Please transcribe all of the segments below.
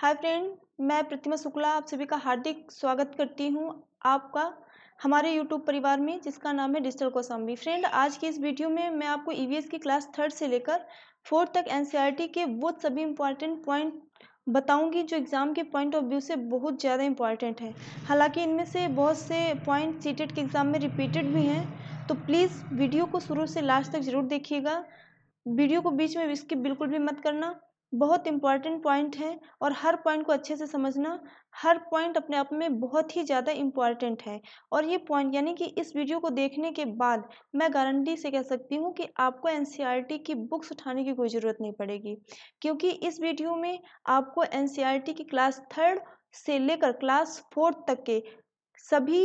hi friend मैं प्रतिमा शुक्ला आप सभी का हार्दिक स्वागत करती हूँ आपका हमारे यूट्यूब परिवार में जिसका नाम है डिजिटल कौसम्बी फ्रेंड आज की इस वीडियो में मैं आपको ई e की क्लास थर्ड से लेकर फोर्थ तक एन e के वो सभी इम्पॉर्टेंट पॉइंट बताऊंगी जो एग्ज़ाम के पॉइंट ऑफ व्यू से बहुत ज़्यादा इंपॉर्टेंट है हालांकि इनमें से बहुत से पॉइंट सीटेट के एग्ज़ाम में रिपीटेड भी हैं तो प्लीज़ वीडियो को शुरू से लास्ट तक ज़रूर देखिएगा वीडियो को बीच में स्किप बिल्कुल भी मत करना बहुत इम्पॉर्टेंट पॉइंट है और हर पॉइंट को अच्छे से समझना हर पॉइंट अपने आप में बहुत ही ज़्यादा इम्पॉर्टेंट है और ये पॉइंट यानी कि इस वीडियो को देखने के बाद मैं गारंटी से कह सकती हूँ कि आपको एन e की बुक्स उठाने की कोई ज़रूरत नहीं पड़ेगी क्योंकि इस वीडियो में आपको एन e की क्लास थर्ड से लेकर क्लास फोर्थ तक के सभी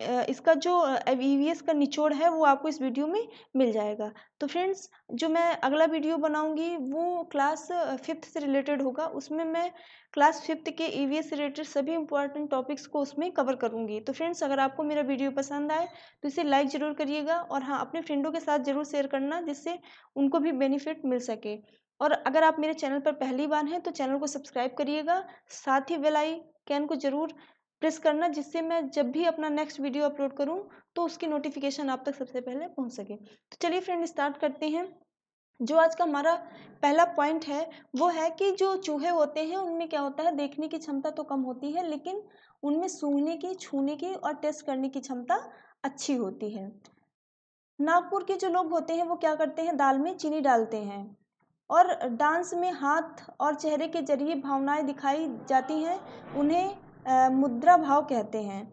इसका जो ई का निचोड़ है वो आपको इस वीडियो में मिल जाएगा तो फ्रेंड्स जो मैं अगला वीडियो बनाऊंगी वो क्लास फिफ्थ से रिलेटेड होगा उसमें मैं क्लास फिफ्थ के ई से रिलेटेड सभी इंपॉर्टेंट टॉपिक्स को उसमें कवर करूंगी तो फ्रेंड्स अगर आपको मेरा वीडियो पसंद आए तो इसे लाइक ज़रूर करिएगा और हाँ अपने फ्रेंडों के साथ ज़रूर शेयर करना जिससे उनको भी बेनिफिट मिल सके और अगर आप मेरे चैनल पर पहली बार हैं तो चैनल को सब्सक्राइब करिएगा साथ ही वेलाई आई कैन को ज़रूर प्रेस करना जिससे मैं जब भी अपना नेक्स्ट वीडियो अपलोड करूँ तो उसकी नोटिफिकेशन आप तक सबसे पहले पहुँच सके तो चलिए फ्रेंड स्टार्ट करते हैं जो आज का हमारा पहला पॉइंट है वो है कि जो चूहे होते हैं उनमें क्या होता है देखने की क्षमता तो कम होती है लेकिन उनमें सूंघने की छूने की और टेस्ट करने की क्षमता अच्छी होती है नागपुर के जो लोग होते हैं वो क्या करते हैं दाल में चीनी डालते हैं और डांस में हाथ और चेहरे के जरिए भावनाएं दिखाई जाती हैं उन्हें मुद्रा भाव कहते हैं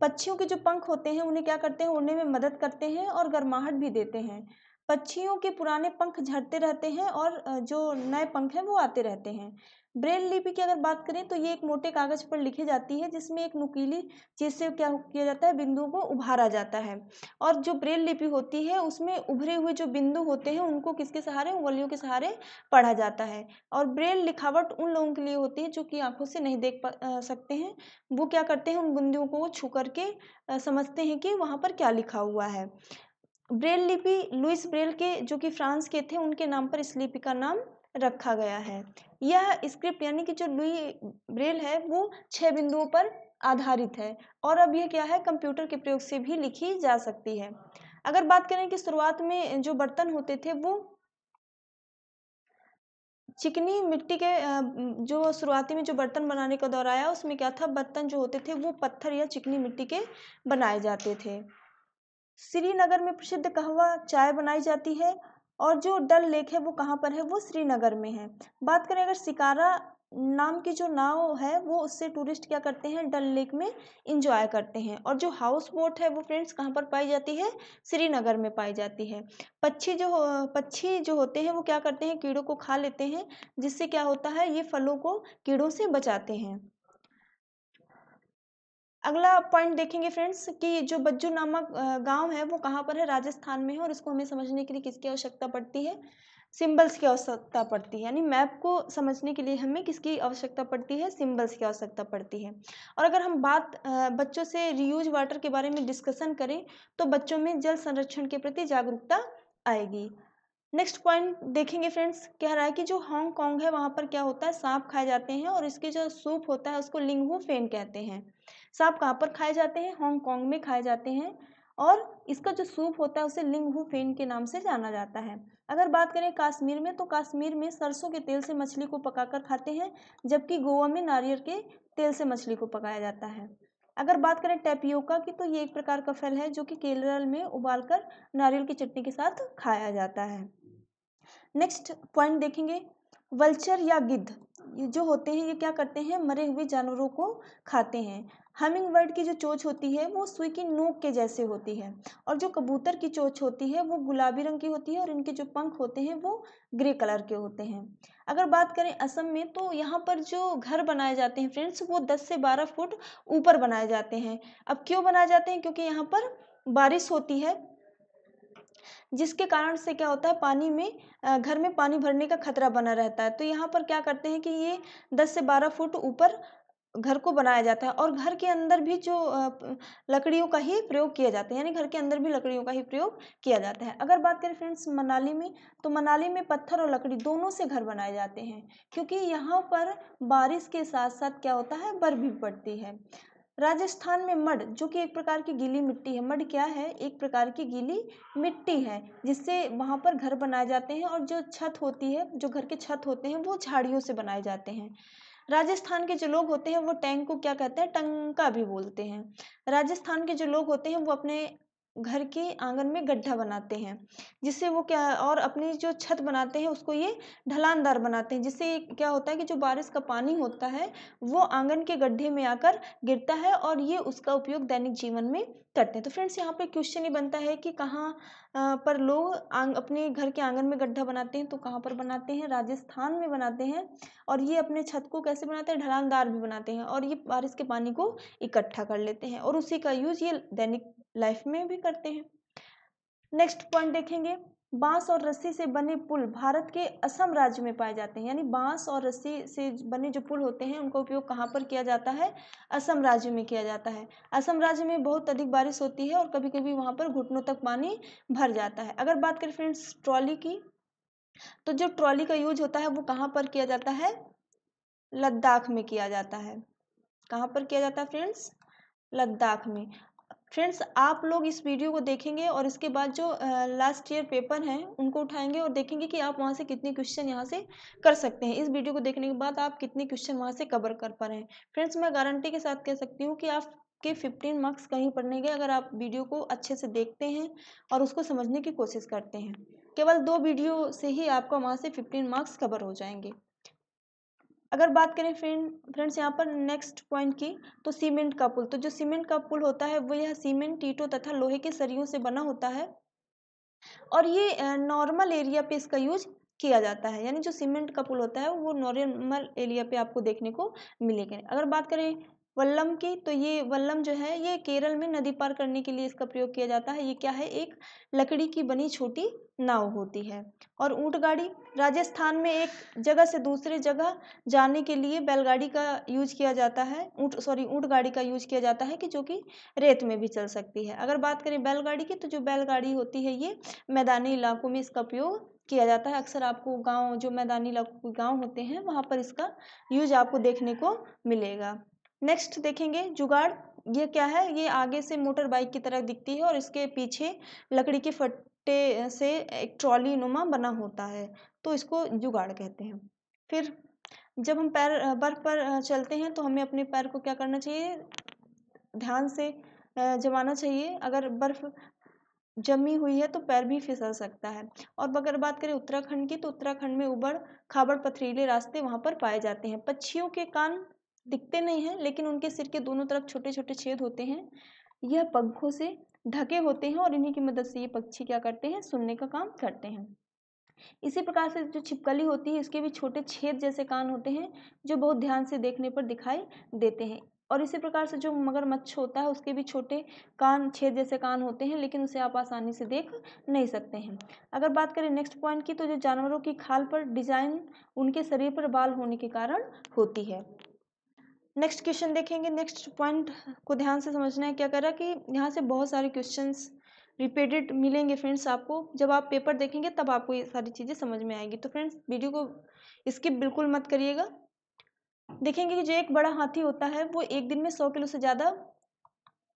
पक्षियों के जो पंख होते हैं उन्हें क्या करते हैं उड़ने में मदद करते हैं और गर्माहट भी देते हैं पक्षियों के पुराने पंख झड़ते रहते हैं और जो नए पंख हैं वो आते रहते हैं ब्रेल लिपि की अगर बात करें तो ये एक मोटे कागज पर लिखी जाती है जिसमें एक नुकीली चीज से क्या किया जाता है बिंदुओं को उभारा जाता है और जो ब्रेल लिपि होती है उसमें उभरे हुए जो बिंदु होते हैं उनको किसके सहारे उंगलियों के सहारे पढ़ा जाता है और ब्रेल लिखावट उन लोगों के लिए होती है जो कि आंखों से नहीं देख सकते हैं वो क्या करते हैं उन बिंदुओं को छू करके समझते हैं कि वहां पर क्या लिखा हुआ है ब्रेल लिपि लुइस ब्रेल के जो कि फ्रांस के थे उनके नाम पर इस लिपि का नाम रखा गया है यह स्क्रिप्ट यानी कि जो लुई ब्रेल है वो छः बिंदुओं पर आधारित है और अब यह क्या है कंप्यूटर के प्रयोग से भी लिखी जा सकती है अगर बात करें कि शुरुआत में जो बर्तन होते थे वो चिकनी मिट्टी के जो शुरुआती में जो बर्तन बनाने का दौर आया उसमें क्या था बर्तन जो होते थे वो पत्थर या चिकनी मिट्टी के बनाए जाते थे श्रीनगर में प्रसिद्ध कहवा चाय बनाई जाती है और जो डल लेक है वो कहाँ पर है वो श्रीनगर में है बात करें अगर शिकारा नाम की जो नाव है वो उससे टूरिस्ट क्या करते हैं डल लेक में इंजॉय करते हैं और जो हाउस बोट है वो फ्रेंड्स कहाँ पर पाई जाती है श्रीनगर में पाई जाती है पक्षी जो पक्षी जो होते हैं वो क्या करते हैं कीड़ों को खा लेते हैं जिससे क्या होता है ये फलों को कीड़ों से बचाते हैं अगला पॉइंट देखेंगे फ्रेंड्स कि जो बज्जू नामक गांव है वो कहाँ पर है राजस्थान में है और इसको हमें समझने के लिए किसकी आवश्यकता पड़ती है सिंबल्स की आवश्यकता पड़ती है यानी मैप को समझने के लिए हमें किसकी आवश्यकता पड़ती है सिंबल्स की आवश्यकता पड़ती है और अगर हम बात बच्चों से रियूज वाटर के बारे में डिस्कशन करें तो बच्चों में जल संरक्षण के प्रति जागरूकता आएगी नेक्स्ट पॉइंट देखेंगे फ्रेंड्स कह रहा है कि जो हांगकॉन्ग है वहाँ पर क्या होता है सांप खाए जाते हैं और इसके जो सूप होता है उसको लिंगहू फेन कहते हैं सांप कहाँ पर खाए जाते हैं हांगकांग में खाए जाते हैं और इसका जो सूप होता है उसे लिंग फेन के नाम से जाना जाता है अगर बात करें कश्मीर में तो कश्मीर में सरसों के तेल से मछली को पकाकर खाते हैं जबकि गोवा में नारियल के तेल से मछली को पकाया जाता है अगर बात करें टेपियोका की तो ये एक प्रकार का फल है जो कि केरल में उबालकर नारियल की चटनी के साथ खाया जाता है नेक्स्ट पॉइंट देखेंगे वल्चर या गिद्ध जो होते हैं ये क्या करते हैं मरे हुए जानवरों को खाते हैं हमिंग बर्ड की जो चोच होती है वो सुई की नोक के जैसे होती है और जो कबूतर की चोच होती है वो गुलाबी रंग की होती है और इनके जो पंख होते हैं वो ग्रे कलर के होते हैं अगर बात करें असम में तो यहाँ पर जो घर बनाए जाते हैं फ्रेंड्स वो दस से बारह फुट ऊपर बनाए जाते हैं अब क्यों बनाए जाते हैं क्योंकि यहाँ पर बारिश होती है जिसके कारण से क्या होता है पानी में घर में पानी भरने का खतरा बना रहता है तो यहाँ पर क्या करते हैं कि ये 10 से 12 फुट ऊपर घर को बनाया जाता है और घर के अंदर भी जो लकड़ियों का ही प्रयोग किया जाता है यानी घर के अंदर भी लकड़ियों का ही प्रयोग किया जाता है अगर बात करें फ्रेंड्स मनाली में तो मनाली में पत्थर और लकड़ी दोनों से घर बनाए जाते हैं क्योंकि यहाँ पर बारिश के साथ साथ क्या होता है बर्फ भी पड़ती है राजस्थान में मड जो कि एक प्रकार की गीली मिट्टी है मड क्या है एक प्रकार की गीली मिट्टी है जिससे वहाँ पर घर बनाए जाते हैं और जो छत होती है जो घर के छत होते हैं वो झाड़ियों से बनाए जाते हैं राजस्थान के जो लोग होते हैं वो टैंक को क्या कहते हैं टंका भी बोलते हैं राजस्थान के जो लोग होते हैं वो अपने घर के आंगन में गड्ढा बनाते हैं जिससे वो क्या और अपनी जो छत बनाते हैं उसको ये ढलानदार बनाते हैं जिससे क्या होता है कि जो बारिश का पानी होता है वो आंगन के गड्ढे में आकर गिरता है और ये उसका उपयोग दैनिक जीवन में करते हैं तो फ्रेंड्स यहाँ पे क्वेश्चन ये बनता है कि कहाँ पर लोग अपने घर के आंगन में गड्ढा बनाते हैं तो कहाँ पर बनाते हैं राजस्थान में बनाते हैं और ये अपने छत को कैसे बनाते हैं ढलानदार भी बनाते हैं और ये बारिश के पानी को इकट्ठा कर लेते हैं और उसी का यूज़ ये दैनिक लाइफ में भी करते हैं नेक्स्ट पॉइंट देखेंगे बांस और रस्सी से बने पुल भारत के असम राज्य में पाए जाते हैं यानी बांस और रस्सी से बने जो पुल होते हैं उनका उपयोग कहाँ पर किया जाता है असम राज्य में किया जाता है असम राज्य में बहुत अधिक बारिश होती है और कभी कभी वहाँ पर घुटनों तक पानी भर जाता है अगर बात करें फ्रेंड्स ट्रॉली की तो जो ट्रॉली का यूज होता है वो कहाँ पर किया जाता है लद्दाख में किया जाता है कहाँ पर किया जाता है फ्रेंड्स लद्दाख में फ्रेंड्स आप लोग इस वीडियो को देखेंगे और इसके बाद जो लास्ट ईयर पेपर हैं उनको उठाएंगे और देखेंगे कि आप वहाँ से कितने क्वेश्चन यहाँ से कर सकते हैं इस वीडियो को देखने के बाद आप कितने क्वेश्चन वहाँ से कवर कर पा रहे हैं फ्रेंड्स मैं गारंटी के साथ कह सकती हूँ कि आप के फिफ्टीन मार्क्स कहीं पढ़ने गए अगर आप वीडियो को अच्छे से देखते हैं और उसको समझने की कोशिश करते हैं केवल दो वीडियो से ही आपका वहाँ से फिफ्टीन मार्क्स कवर हो जाएंगे अगर बात करें फ्रेंड फ्रेंड्स यहाँ पर नेक्स्ट पॉइंट की तो सीमेंट का पुल तो जो सीमेंट का पुल होता है वो यह सीमेंट टीटो तथा लोहे के सरियों से बना होता है और ये नॉर्मल एरिया पे इसका यूज किया जाता है यानी जो सीमेंट का पुल होता है वो नॉर्मल एरिया पे आपको देखने को मिलेगा अगर बात करें वल्लम की तो ये वल्लम जो है ये केरल में नदी पार करने के लिए इसका प्रयोग किया जाता है ये क्या है एक लकड़ी की बनी छोटी नाव होती है और ऊँट गाड़ी राजस्थान में एक जगह से दूसरे जगह जाने के लिए बैलगाड़ी का यूज किया जाता है ऊँट सॉरी ऊँट गाड़ी का यूज किया जाता है कि जो कि रेत में भी चल सकती है अगर बात करें बैलगाड़ी की तो जो बैलगाड़ी होती है ये मैदानी इलाकों में इसका प्रयोग किया जाता है अक्सर आपको गांव जो मैदानी इलाकों के गांव होते हैं वहाँ पर इसका यूज आपको देखने को मिलेगा नेक्स्ट देखेंगे जुगाड़ ये क्या है ये आगे से मोटर बाइक की तरह दिखती है और इसके पीछे लकड़ी के फट्टे से एक ट्रॉली नुमा बना होता है तो इसको जुगाड़ कहते हैं फिर जब हम पैर बर्फ पर चलते हैं तो हमें अपने पैर को क्या करना चाहिए ध्यान से जमाना चाहिए अगर बर्फ जमी हुई है तो पैर भी फिसल सकता है और अगर बात करें उत्तराखंड की तो उत्तराखंड में उबड़ खाबड़ पथरीले रास्ते वहां पर पाए जाते हैं पक्षियों के कान दिखते नहीं हैं लेकिन उनके सिर के दोनों तरफ छोटे छोटे छेद होते हैं यह पंखों से ढके होते हैं और इन्हीं की मदद से ये पक्षी क्या करते हैं सुनने का काम करते हैं इसी प्रकार से जो छिपकली होती है इसके भी छोटे छेद जैसे कान होते हैं जो बहुत ध्यान से देखने पर दिखाई देते हैं और इसी प्रकार से जो मगरमच्छ होता है उसके भी छोटे कान छेद जैसे कान होते हैं लेकिन उसे आप आसानी से देख नहीं सकते हैं अगर बात करें नेक्स्ट पॉइंट की तो जो जानवरों की खाल पर डिजाइन उनके शरीर पर बाल होने के कारण होती है नेक्स्ट क्वेश्चन देखेंगे नेक्स्ट पॉइंट को ध्यान से समझना है क्या कर रहा है कि यहाँ से बहुत सारे क्वेश्चंस रिपीटेड मिलेंगे फ्रेंड्स आपको जब आप पेपर देखेंगे तब आपको ये सारी चीज़ें समझ में आएगी तो फ्रेंड्स वीडियो को स्किप बिल्कुल मत करिएगा देखेंगे कि जो एक बड़ा हाथी होता है वो एक दिन में सौ किलो से ज़्यादा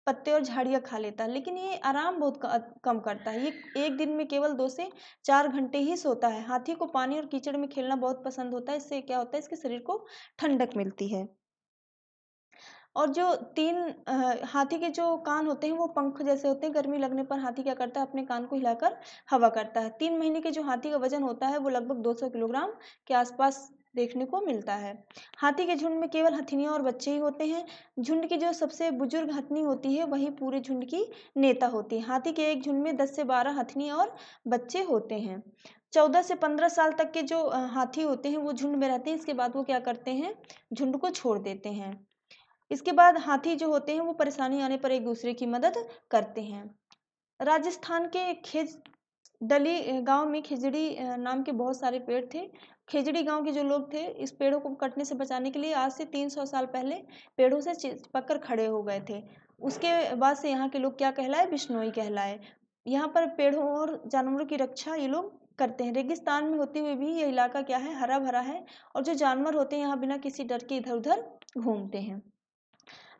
पत्ते और झाड़ियाँ खा लेता है लेकिन ये आराम बहुत कम करता है ये एक दिन में केवल दो से चार घंटे ही सोता है हाथी को पानी और कीचड़ में खेलना बहुत पसंद होता है इससे क्या होता है इसके शरीर को ठंडक मिलती है और जो तीन हाथी के जो कान होते हैं वो पंख जैसे होते हैं गर्मी लगने पर हाथी क्या करता है अपने कान को हिलाकर हवा करता है तीन महीने के जो हाथी का वजन होता है वो लगभग 200 किलोग्राम के आसपास देखने को मिलता है हाथी के झुंड में केवल हथिनियाँ और बच्चे ही होते हैं झुंड की जो सबसे बुजुर्ग हथनी होती है वही पूरे झुंड की नेता होती है हाथी के एक झुंड में दस से बारह हथनी और बच्चे होते हैं चौदह से पंद्रह साल तक के जो हाथी होते हैं वो झुंड में रहते हैं इसके बाद वो क्या करते हैं झुंड को छोड़ देते हैं इसके बाद हाथी जो होते हैं वो परेशानी आने पर एक दूसरे की मदद करते हैं राजस्थान के खेज दली गांव में खिजड़ी नाम के बहुत सारे पेड़ थे खिजड़ी गांव के जो लोग थे इस पेड़ों को कटने से बचाने के लिए आज से 300 साल पहले पेड़ों से पककर खड़े हो गए थे उसके बाद से यहाँ के लोग क्या कहलाए बिश्नोई कहलाए यहाँ पर पेड़ों और जानवरों की रक्षा ये लोग करते हैं रेगिस्तान में होते हुए भी ये इलाका क्या है हरा भरा है और जो जानवर होते हैं यहाँ बिना किसी डर के इधर उधर घूमते हैं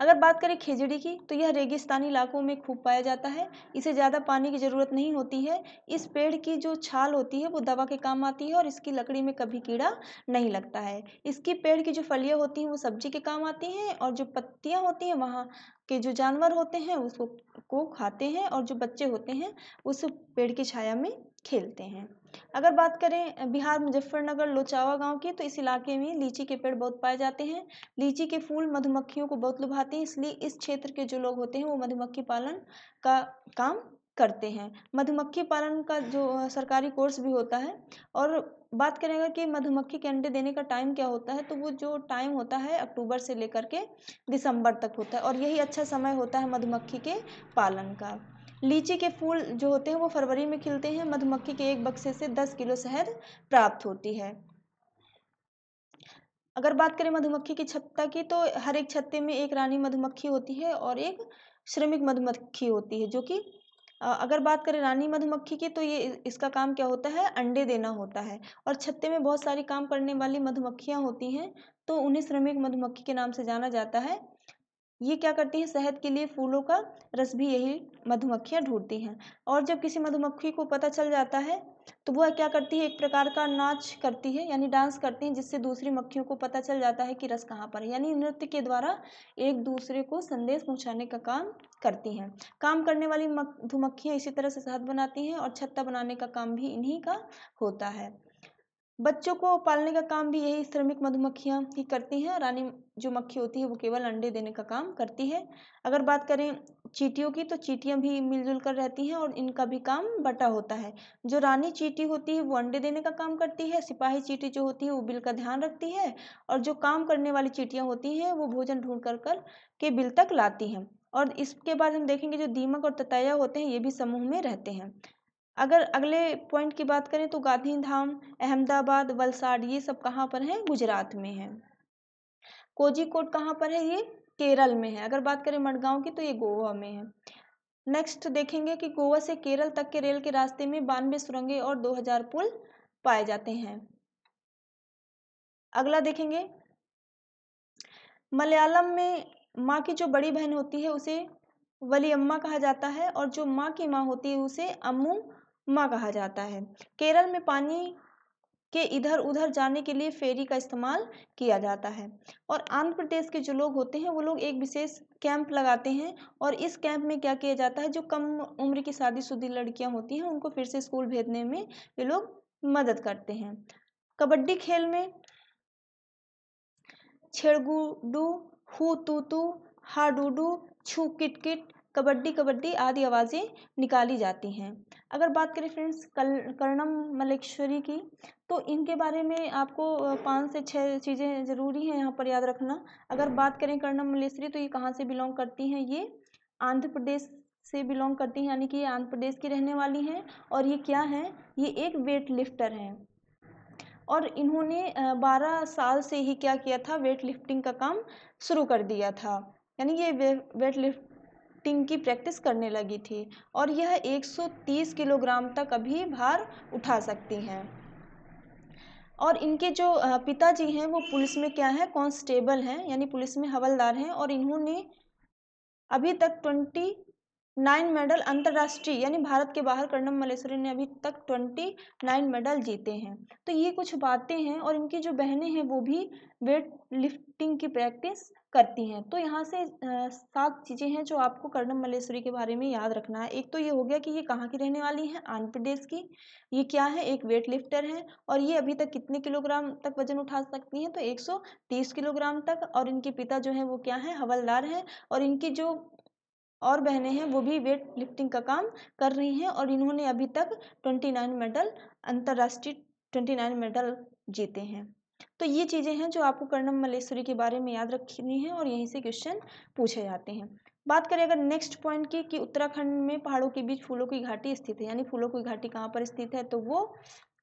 अगर बात करें खेजड़ी की तो यह रेगिस्तानी इलाकों में खूब पाया जाता है इसे ज़्यादा पानी की ज़रूरत नहीं होती है इस पेड़ की जो छाल होती है वो दवा के काम आती है और इसकी लकड़ी में कभी कीड़ा नहीं लगता है इसकी पेड़ की जो फलियाँ होती हैं वो सब्जी के काम आती हैं और जो पत्तियाँ होती हैं वहाँ के जो जानवर होते हैं उसको को खाते हैं और जो बच्चे होते हैं उस पेड़ की छाया में खेलते हैं अगर बात करें बिहार मुजफ्फरनगर लोचावा गांव की तो इस इलाके में लीची के पेड़ बहुत पाए जाते हैं लीची के फूल मधुमक्खियों को बहुत लुभाते हैं इसलिए इस क्षेत्र के जो लोग होते हैं वो मधुमक्खी पालन का काम करते हैं मधुमक्खी पालन का जो सरकारी कोर्स भी होता है और बात करें अगर कि मधुमक्खी के अंडे देने का टाइम क्या होता है तो वो जो टाइम होता है अक्टूबर से लेकर के दिसंबर तक होता है और यही अच्छा समय होता है मधुमक्खी के पालन का लीची के फूल जो होते हैं वो फरवरी में खिलते हैं मधुमक्खी के एक बक्से से दस किलो शहद प्राप्त होती है अगर बात करें मधुमक्खी की छत्ता की तो हर एक छत्ते में एक रानी मधुमक्खी होती है और एक श्रमिक मधुमक्खी होती है जो कि अगर बात करें रानी मधुमक्खी की तो ये इसका काम क्या होता है अंडे देना होता है और छत्ते में बहुत सारी काम करने वाली मधुमक्खियाँ होती हैं तो उन्हें श्रमिक मधुमक्खी के नाम से जाना जाता है ये क्या करती है शहद के लिए फूलों का रस भी यही मधुमक्खियाँ ढूंढती हैं और जब किसी मधुमक्खी को पता चल जाता है तो वह क्या करती है एक प्रकार का नाच करती है यानी डांस करती है जिससे दूसरी मक्खियों को पता चल जाता है कि रस कहाँ पर है यानी नृत्य के द्वारा एक दूसरे को संदेश पहुँचाने का काम करती हैं काम करने वाली मधुमक्खियाँ इसी तरह से शहद बनाती हैं और छत्ता बनाने का काम भी इन्हीं का होता है बच्चों को पालने का काम भी यही श्रमिक मधुमक्खियाँ ही करती हैं रानी जो मक्खी होती है वो केवल अंडे देने का काम करती है अगर बात करें चीटियों की तो चीटियाँ भी मिलजुल कर रहती हैं और इनका भी काम बटा होता है जो रानी चींटी होती है वो अंडे देने का काम करती है सिपाही चींटी जो होती है वो बिल का ध्यान रखती है और जो काम करने वाली चीटियाँ होती हैं वो भोजन ढूंढ कर कर के बिल तक लाती हैं और इसके बाद हम देखेंगे जो दीमक और तताया होते हैं ये भी समूह में रहते हैं अगर अगले पॉइंट की बात करें तो गांधी धाम अहमदाबाद वलसाड ये सब कहाँ पर हैं गुजरात में है कोजीकोट कहाँ पर है ये केरल में है अगर बात करें मडगांव की तो ये गोवा में है नेक्स्ट देखेंगे कि गोवा से केरल तक के रेल के रास्ते में बानवे सुरंगे और 2000 पुल पाए जाते हैं अगला देखेंगे मलयालम में माँ की जो बड़ी बहन होती है उसे वली अम्मा कहा जाता है और जो माँ की माँ होती है उसे अम्मू माँ कहा जाता है केरल में पानी के इधर उधर जाने के लिए फेरी का इस्तेमाल किया जाता है और आंध्र प्रदेश के जो लोग होते हैं वो लोग एक विशेष कैंप लगाते हैं और इस कैंप में क्या किया जाता है जो कम उम्र की शादीशुदी लड़कियां होती हैं उनको फिर से स्कूल भेजने में ये लोग मदद करते हैं कबड्डी खेल में छेड़गुडू हु तू हाडूडू छू किट किट कबड्डी कबड्डी आदि आवाज़ें निकाली जाती हैं अगर बात करें फ्रेंड्स कल कर्णम मलेश्वरी की तो इनके बारे में आपको पाँच से छः चीज़ें ज़रूरी हैं यहाँ पर याद रखना अगर बात करें कर्णम मलेश्वरी तो ये कहाँ से बिलोंग करती हैं ये आंध्र प्रदेश से बिलोंग करती हैं यानी कि ये आंध्र प्रदेश की रहने वाली हैं और ये क्या हैं ये एक वेट लिफ्टर हैं और इन्होंने बारह साल से ही क्या किया था वेट लिफ्टिंग का काम शुरू कर दिया था यानी ये वे, वेट लिफ्ट एक्टिंग की प्रैक्टिस करने लगी थी और यह 130 किलोग्राम तक अभी भार उठा सकती हैं और इनके जो पिताजी हैं वो पुलिस में क्या है कॉन्स्टेबल हैं यानी पुलिस में हवलदार हैं और इन्होंने अभी तक ट्वेंटी नाइन मेडल अंतर्राष्ट्रीय यानी भारत के बाहर कर्णम मलेश्वरी ने अभी तक ट्वेंटी नाइन मेडल जीते हैं तो ये कुछ बातें हैं और इनकी जो बहनें हैं वो भी वेट लिफ्टिंग की प्रैक्टिस करती हैं तो यहाँ से सात चीज़ें हैं जो आपको कर्णम मलेश्वरी के बारे में याद रखना है एक तो ये हो गया कि ये कहाँ की रहने वाली हैं आंध्र प्रदेश की ये क्या है एक वेट लिफ्टर है और ये अभी तक कितने किलोग्राम तक वजन उठा सकती हैं तो 130 किलोग्राम तक और इनके पिता जो है वो क्या है हवलदार हैं और इनकी जो और बहनें हैं वो भी वेट लिफ्टिंग का काम कर रही हैं और इन्होंने अभी तक ट्वेंटी नाइन मेडल अंतर्राष्ट्रीय ट्वेंटी नाइन मेडल जीते हैं तो ये चीज़ें हैं जो आपको कर्णम मलेश्वरी के बारे में याद रखनी है और यहीं से क्वेश्चन पूछे जाते हैं बात करें अगर नेक्स्ट पॉइंट की कि उत्तराखंड में पहाड़ों के बीच फूलों की घाटी स्थित है यानी फूलों की घाटी कहाँ पर स्थित है तो वो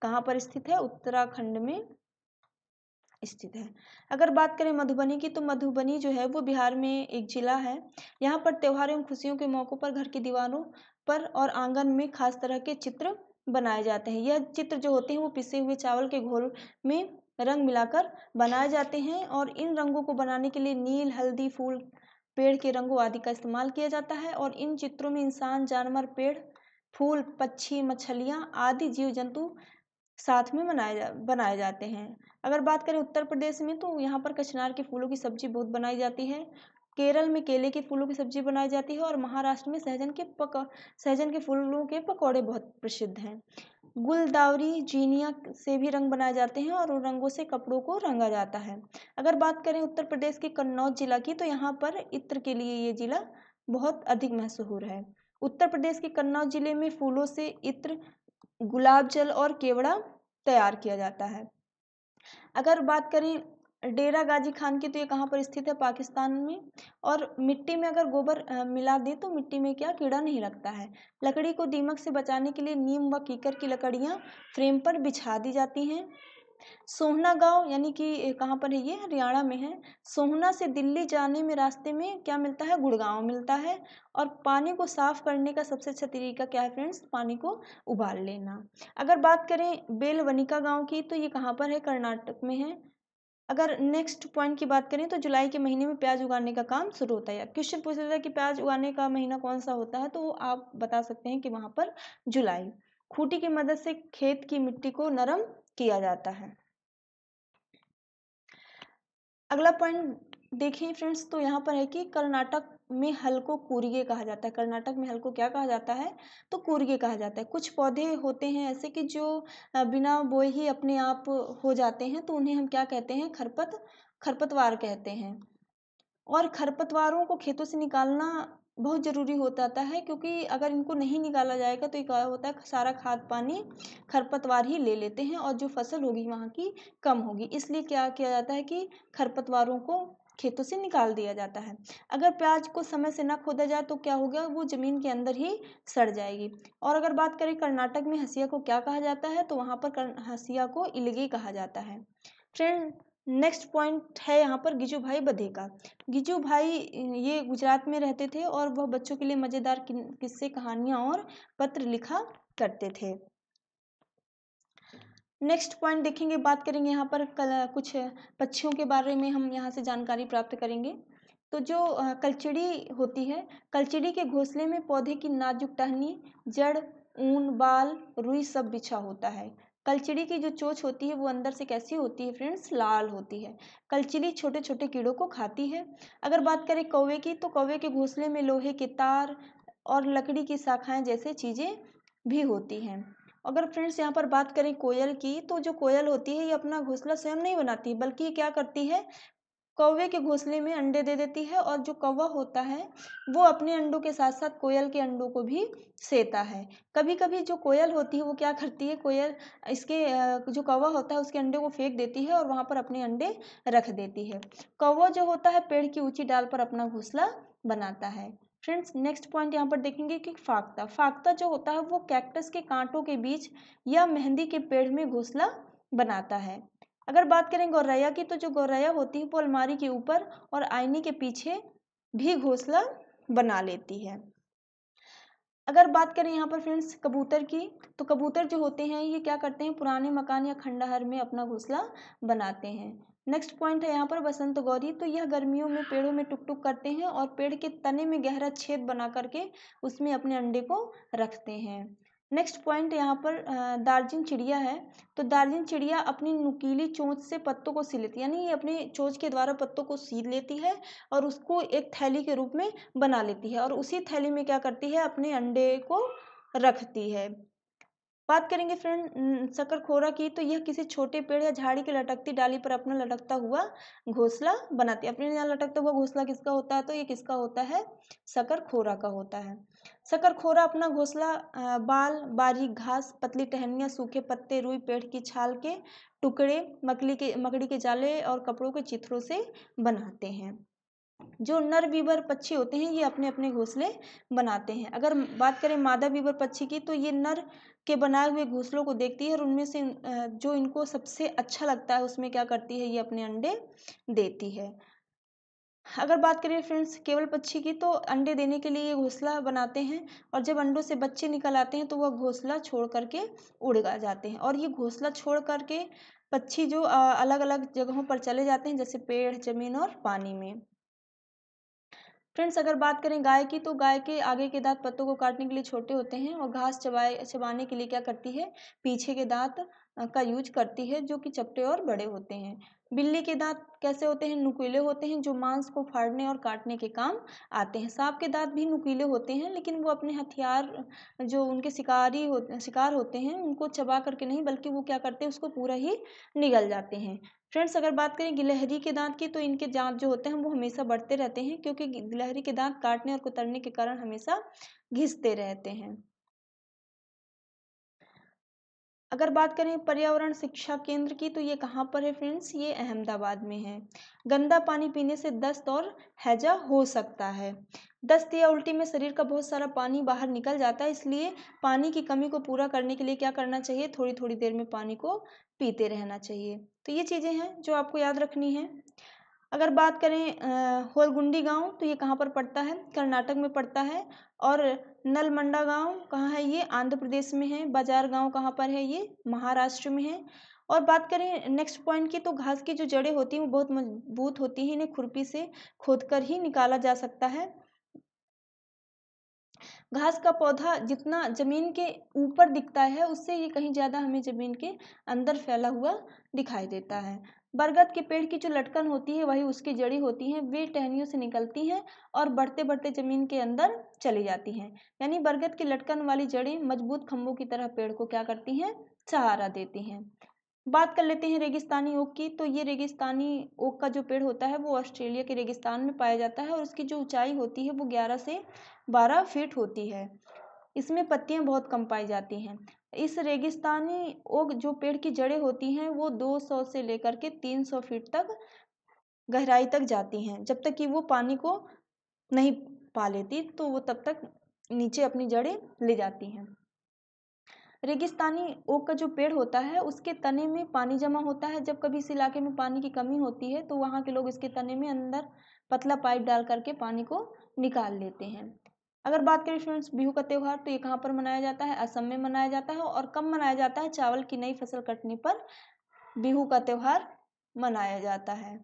कहाँ पर स्थित है उत्तराखंड में स्थित है अगर बात करें मधुबनी की तो मधुबनी जो है वो बिहार में एक ज़िला है यहाँ पर त्यौहार एवं खुशियों के मौक़ों पर घर की दीवारों पर और आंगन में खास तरह के चित्र बनाए जाते हैं यह चित्र जो होते हैं वो पिसे हुए चावल के घोल में रंग मिलाकर बनाए जाते हैं और इन रंगों को बनाने के लिए नील हल्दी फूल पेड़ के रंगों आदि का इस्तेमाल किया जाता है और इन चित्रों में इंसान जानवर पेड़ फूल पक्षी मछलियाँ आदि जीव जंतु साथ में मनाए जा बनाए जाते हैं अगर बात करें उत्तर प्रदेश में तो यहाँ पर कचनार के फूलों की सब्जी बहुत बनाई जाती है केरल में केले के फूलों की सब्जी बनाई जाती है और महाराष्ट्र में सहजन के पक सहजन के फूलों के पकौड़े बहुत प्रसिद्ध हैं गुलदावरी जीनिया से भी रंग बनाए जाते हैं और उन रंगों से कपड़ों को रंगा जाता है अगर बात करें उत्तर प्रदेश के कन्नौज जिला की तो यहाँ पर इत्र के लिए ये जिला बहुत अधिक मशहूर है उत्तर प्रदेश के कन्नौज जिले में फूलों से इत्र गुलाब जल और केवड़ा तैयार किया जाता है अगर बात करें डेरा गाजी खान की तो ये कहाँ पर स्थित है पाकिस्तान में और मिट्टी में अगर गोबर मिला दें तो मिट्टी में क्या कीड़ा नहीं लगता है लकड़ी को दीमक से बचाने के लिए नीम व कीकर की लकड़ियाँ फ्रेम पर बिछा दी जाती हैं सोहना गांव यानी कि कहाँ पर है ये हरियाणा में है सोहना से दिल्ली जाने में रास्ते में क्या मिलता है गुड़गांव मिलता है और पानी को साफ़ करने का सबसे अच्छा तरीका क्या है फ्रेंड्स पानी को उबाल लेना अगर बात करें बेलवनिका गांव की तो ये कहाँ पर है कर्नाटक में है अगर नेक्स्ट पॉइंट की बात करें तो जुलाई के महीने में प्याज उगाने का काम शुरू होता है क्वेश्चन पूछ लेता है कि प्याज उगाने का महीना कौन सा होता है तो आप बता सकते हैं कि वहाँ पर जुलाई खूटी की मदद से खेत की मिट्टी को नरम किया जाता है अगला पॉइंट देखिए फ्रेंड्स तो यहाँ पर है कि कर्नाटक में हल को कहा जाता है कर्नाटक में हल को क्या कहा जाता है तो कुरिये कहा जाता है कुछ पौधे होते हैं ऐसे कि जो बिना बोए ही अपने आप हो जाते हैं तो उन्हें हम क्या कहते हैं खरपत खरपतवार कहते हैं और खरपतवारों को खेतों से निकालना बहुत ज़रूरी होता है क्योंकि अगर इनको नहीं निकाला जाएगा तो क्या होता है सारा खाद पानी खरपतवार ही ले लेते हैं और जो फसल होगी वहाँ की कम होगी इसलिए क्या किया जाता है कि खरपतवारों को खेतों से निकाल दिया जाता है अगर प्याज को समय से ना खोदा जाए तो क्या होगा वो ज़मीन के अंदर ही सड़ जाएगी और अगर बात करें कर्नाटक में हसिया को क्या कहा जाता है तो वहाँ पर हसिया को इलगे कहा जाता है फ्रेंड नेक्स्ट पॉइंट है यहाँ पर गिजू भाई बधे का गिजू भाई ये गुजरात में रहते थे और वह बच्चों के लिए मज़ेदार किस्से कहानियां और पत्र लिखा करते थे नेक्स्ट पॉइंट देखेंगे बात करेंगे यहाँ पर कल कुछ पक्षियों के बारे में हम यहाँ से जानकारी प्राप्त करेंगे तो जो कलचिड़ी होती है कलचिड़ी के घोंसले में पौधे की नाजुक टहनी जड़ ऊन बाल रुई सब बिछा होता है कलचिड़ी की जो चोच होती है वो अंदर से कैसी होती है फ्रेंड्स लाल होती है कलचिड़ी छोटे छोटे कीड़ों को खाती है अगर बात करें कौवे की तो कौवे के घोंसले में लोहे के तार और लकड़ी की शाखाएं जैसे चीज़ें भी होती हैं अगर फ्रेंड्स यहाँ पर बात करें कोयल की तो जो कोयल होती है ये अपना घोंसला स्वयं नहीं बनाती बल्कि क्या करती है कौवे के घोंसले में अंडे दे देती है और जो कौवा होता है वो अपने अंडों के साथ साथ कोयल के अंडों को भी सेता है कभी कभी जो कोयल होती है वो क्या करती है कोयल इसके जो कौवा होता है उसके अंडे को फेंक देती है और वहाँ पर अपने अंडे रख देती है कौवा जो होता है पेड़ की ऊँची डाल पर अपना घोंसला बनाता है फ्रेंड्स नेक्स्ट पॉइंट यहाँ पर देखेंगे कि फाख्ता फाख्ता जो होता है वो कैक्टस के कांटों के बीच या मेहंदी के पेड़ में घोंसला बनाता है अगर बात करें गौरैया की तो जो गौरैया होती है वो अलमारी के ऊपर और आईने के पीछे भी घोंसला बना लेती है अगर बात करें यहाँ पर फ्रेंड्स कबूतर की तो कबूतर जो होते हैं ये क्या करते हैं पुराने मकान या खंडहर में अपना घोंसला बनाते हैं नेक्स्ट पॉइंट है यहाँ पर बसंत गौरी तो यह गर्मियों में पेड़ों में टुक टुक करते हैं और पेड़ के तने में गहरा छेद बना करके उसमें अपने अंडे को रखते हैं नेक्स्ट पॉइंट यहाँ पर दार्जिलिंग चिड़िया है तो दार्जिलिंग चिड़िया अपनी नुकीली चोंच से पत्तों को सी लेती है यानी ये अपने चोंच के द्वारा पत्तों को सी लेती है और उसको एक थैली के रूप में बना लेती है और उसी थैली में क्या करती है अपने अंडे को रखती है बात करेंगे फ्रेंड खोरा की तो यह किसी छोटे पेड़ या झाड़ी की लटकती डाली पर अपना लटकता हुआ घोंसला बनाती है अपने यहाँ लटकता हुआ घोंसला किसका होता है तो ये किसका होता है खोरा का होता है शकरखोरा अपना घोंसला बाल बारीक घास पतली टहनियाँ सूखे पत्ते रुई पेड़ की छाल के टुकड़े मकली के मकड़ी के जाले और कपड़ों के चित्रों से बनाते हैं जो नर बीबर पक्षी होते हैं ये अपने अपने घोंसले बनाते हैं अगर बात करें मादा बीबर पक्षी की तो ये नर के बनाए हुए घोंसलों को देखती है और उनमें से जो इनको सबसे अच्छा लगता है उसमें क्या करती है ये अपने अंडे देती है अगर बात करें फ्रेंड्स केवल पक्षी की तो अंडे देने के लिए ये घोंसला बनाते हैं और जब अंडों से बच्चे निकल आते हैं तो वह घोंसला छोड़ करके उड़ जाते हैं और ये घोंसला छोड़ करके पक्षी जो अलग अलग जगहों पर चले जाते हैं जैसे पेड़ जमीन और पानी में फ्रेंड्स अगर बात करें गाय की तो गाय के आगे के दांत पत्तों को काटने के लिए छोटे होते हैं और घास चबाए चबाने के लिए क्या करती है पीछे के दांत का यूज करती है जो कि चपटे और बड़े होते हैं बिल्ली के दांत कैसे होते हैं नुकीले होते हैं जो मांस को फाड़ने और काटने के काम आते हैं सांप के दांत भी नुकीले होते हैं लेकिन वो अपने हथियार जो उनके शिकारी हो शिकार होते हैं उनको चबा करके नहीं बल्कि वो क्या करते हैं उसको पूरा ही निगल जाते हैं फ्रेंड्स अगर बात करें गिलहरी के दांत की तो इनके दांत जो होते हैं वो हमेशा बढ़ते रहते हैं क्योंकि गिलहरी के दांत काटने और कुतरने के कारण हमेशा घिसते रहते हैं अगर बात करें पर्यावरण शिक्षा केंद्र की तो ये कहाँ पर है फ्रेंड्स ये अहमदाबाद में है गंदा पानी पीने से दस्त और हैजा हो सकता है दस्त या उल्टी में शरीर का बहुत सारा पानी बाहर निकल जाता है इसलिए पानी की कमी को पूरा करने के लिए क्या करना चाहिए थोड़ी थोड़ी देर में पानी को पीते रहना चाहिए तो ये चीज़ें हैं जो आपको याद रखनी है अगर बात करें होलगुंडी गांव तो ये कहाँ पर पड़ता है कर्नाटक में पड़ता है और नलमंडा गाँव कहाँ है ये आंध्र प्रदेश में है बाजार गाँव कहाँ पर है ये महाराष्ट्र में है और बात करें नेक्स्ट पॉइंट की तो घास की जो जड़ें होती हैं वो बहुत मजबूत होती हैं इन्हें खुरपी से खोदकर ही निकाला जा सकता है घास का पौधा जितना ज़मीन के ऊपर दिखता है उससे ये कहीं ज़्यादा हमें ज़मीन के अंदर फैला हुआ दिखाई देता है बरगद के पेड़ की जो लटकन होती है वही उसकी जड़ी होती है वे टहनियों से निकलती हैं और बढ़ते बढ़ते ज़मीन के अंदर चली जाती हैं यानी बरगद की लटकन वाली जड़ें मजबूत खम्भों की तरह पेड़ को क्या करती हैं सहारा देती हैं बात कर लेते हैं रेगिस्तानी ओक की तो ये रेगिस्तानी ओक का जो पेड़ होता है वो ऑस्ट्रेलिया के रेगिस्तान में पाया जाता है और उसकी जो ऊंचाई होती है वो ग्यारह से बारह फीट होती है इसमें पत्तियाँ बहुत कम पाई जाती हैं इस रेगिस्तानी ओक जो पेड़ की जड़ें होती हैं वो दो सौ से लेकर के तीन सौ फीट तक गहराई तक जाती हैं जब तक कि वो पानी को नहीं पा लेती तो वो तब तक नीचे अपनी जड़ें ले जाती हैं रेगिस्तानी ओक का जो पेड़ होता है उसके तने में पानी जमा होता है जब कभी इस इलाके में पानी की कमी होती है तो वहाँ के लोग इसके तने में अंदर पतला पाइप डाल करके पानी को निकाल लेते हैं अगर बात करें स्टूडेंट्स बिहू का त्यौहार तो ये कहाँ पर मनाया जाता है असम में मनाया जाता है और कब मनाया जाता है चावल की नई फसल कटने पर बिहू का त्यौहार मनाया जाता है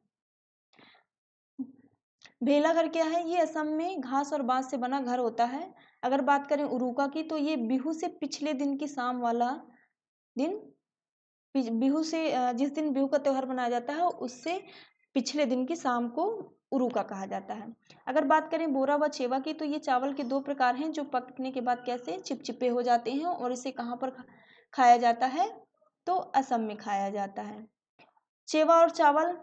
भेला घर क्या है ये असम में घास और बांस से बना घर होता है अगर बात करें उरुका की तो ये बिहू से पिछले दिन की शाम वाला दिन बिहू से जिस दिन बिहू का त्यौहार मनाया जाता है उससे पिछले दिन की शाम को उरुका कहा जाता है अगर बात करें बोरा व छेवा की तो ये चावल के दो प्रकार हैं जो पकने के बाद कैसे चिपचिपे हो जाते हैं और इसे कहाँ पर खाया जाता है तो असम में खाया जाता है चेवा और चावल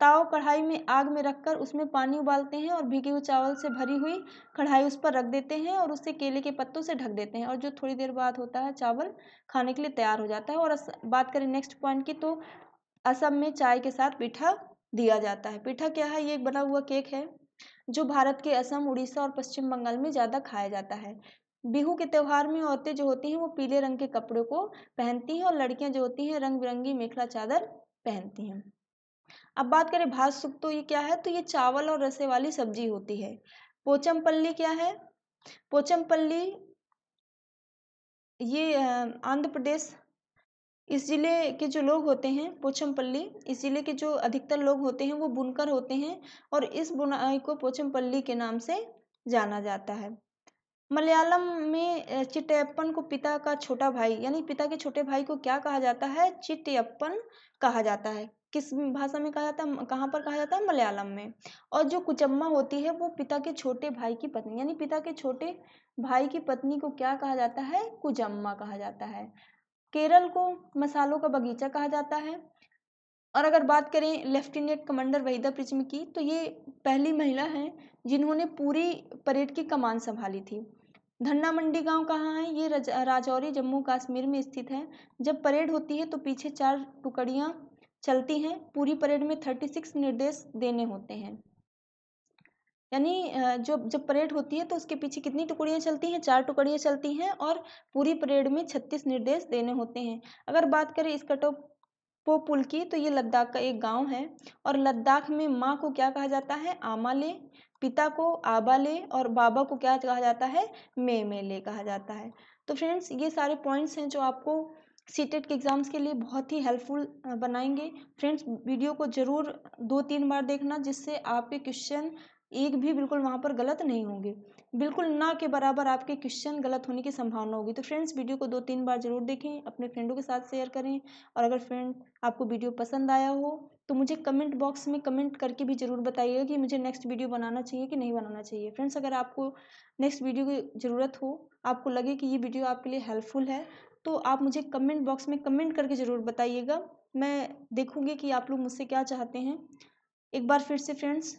ताव कढ़ाई में आग में रखकर उसमें पानी उबालते हैं और भीगे हुए चावल से भरी हुई कढ़ाई उस पर रख देते हैं और उसे केले के पत्तों से ढक देते हैं और जो थोड़ी देर बाद होता है चावल खाने के लिए तैयार हो जाता है और बात करें नेक्स्ट पॉइंट की तो असम में चाय के साथ पीठा दिया जाता है पीठा क्या है ये एक बना हुआ केक है जो भारत के असम उड़ीसा और पश्चिम बंगाल में ज़्यादा खाया जाता है बिहू के त्यौहार में औरतें जो होती हैं वो पीले रंग के कपड़े को पहनती हैं और लड़कियां जो होती हैं रंग बिरंगी मेखला चादर पहनती हैं अब बात करें भात सुख तो ये क्या है तो ये चावल और रसे वाली सब्जी होती है पोचम पल्ली क्या है पोचम पल्ली ये आंध्र प्रदेश इस ज़िले के जो लोग होते हैं पोचमपल्ली इस ज़िले के जो अधिकतर लोग होते हैं वो बुनकर होते हैं और इस बुनाई को पोचमपल्ली के नाम से जाना जाता है मलयालम में चिट्टयप्पन को पिता का छोटा भाई यानी पिता के छोटे भाई को क्या कहा जाता है चिट्टयप्पन कहा जाता है किस भाषा में कहा जाता है कहाँ पर कहा जाता है मलयालम में और जो कुचम्मा होती है वो पिता के छोटे भाई की पत्नी यानी पिता के छोटे भाई की पत्नी को क्या कहा जाता है कुजम्मा कहा जाता है केरल को मसालों का बगीचा कहा जाता है और अगर बात करें लेफ्टिनेंट कमांडर वहीदा प्रिज्म की तो ये पहली महिला हैं जिन्होंने पूरी परेड की कमान संभाली थी धन्ना मंडी गांव कहाँ है ये राजौरी जम्मू कश्मीर में स्थित है जब परेड होती है तो पीछे चार टुकड़ियाँ चलती हैं पूरी परेड में थर्टी सिक्स निर्देश देने होते हैं यानी जो जब परेड होती है तो उसके पीछे कितनी टुकड़ियाँ चलती हैं चार टुकड़ियाँ चलती हैं और पूरी परेड में छत्तीस निर्देश देने होते हैं अगर बात करें इस कटोप पो पुल की तो ये लद्दाख का एक गांव है और लद्दाख में माँ को क्या कहा जाता है आमाले पिता को आबाले और बाबा को क्या कहा जाता है मे मेले कहा जाता है तो फ्रेंड्स ये सारे पॉइंट्स हैं जो आपको सी टेट के एग्ज़ाम्स के लिए बहुत ही हेल्पफुल बनाएंगे फ्रेंड्स वीडियो को ज़रूर दो तीन बार देखना जिससे आपके क्वेश्चन एक भी बिल्कुल वहाँ पर गलत नहीं होंगे बिल्कुल ना के बराबर आपके क्वेश्चन गलत होने की संभावना होगी तो फ्रेंड्स वीडियो को दो तीन बार जरूर देखें अपने फ्रेंडों के साथ शेयर करें और अगर फ्रेंड आपको वीडियो पसंद आया हो तो मुझे कमेंट बॉक्स में कमेंट करके भी ज़रूर बताइएगा कि मुझे नेक्स्ट वीडियो बनाना चाहिए कि नहीं बनाना चाहिए फ्रेंड्स अगर आपको नेक्स्ट वीडियो की ज़रूरत हो आपको लगे कि ये वीडियो आपके लिए हेल्पफुल है तो आप मुझे कमेंट बॉक्स में कमेंट करके ज़रूर बताइएगा मैं देखूँगी कि आप लोग मुझसे क्या चाहते हैं एक बार फिर से फ्रेंड्स